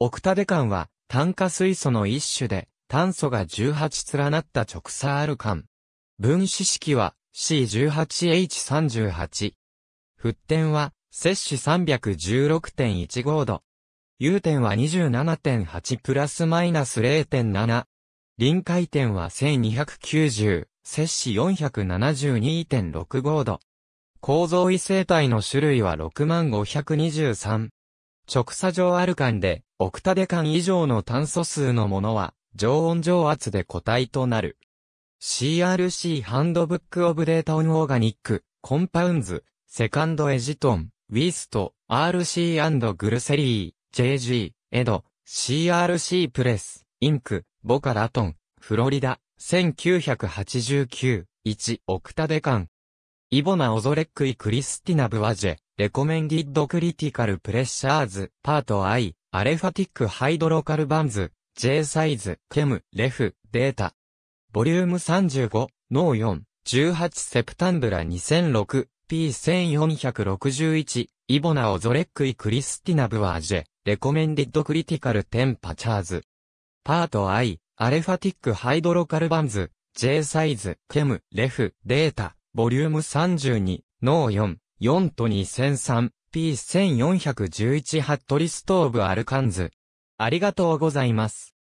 オクタデカンは炭化水素の一種で炭素が18連なった直差あるン。分子式は C18H38。沸点は摂氏316.15度。融点は27.8プラスマイナス0.7。臨界点は1290、摂氏472.65度。構造異性体の種類は6523。直作状アルカンで、オクタデカン以上の炭素数のものは、常温常圧で固体となる。CRC ハンドブックオブデータオンオーガニック、コンパウンズ、セカンドエジトン、ウィスト、RC& グルセリー、JG、エド、CRC プレス、インク、ボカラトン、フロリダ、1989、1、オクタデカン。イボナ・オゾレックイ・クリスティナ・ブワジェ、レコメンディッドクリティカルプレッシャーズ、パート I、アレファティックハイドロカルバンズ、J サイズ、ケム、レフ、データ。ボリューム35、ノー4、18セプタンブラ2006、P1461、イボナオゾレックイクリスティナブワージェ、レコメンディッドクリティカルテンパチャーズ。パート I、アレファティックハイドロカルバンズ、J サイズ、ケム、レフ、データ、ボリューム32、ノー4と2003、P1411 ハットリストーブアルカンズ。ありがとうございます。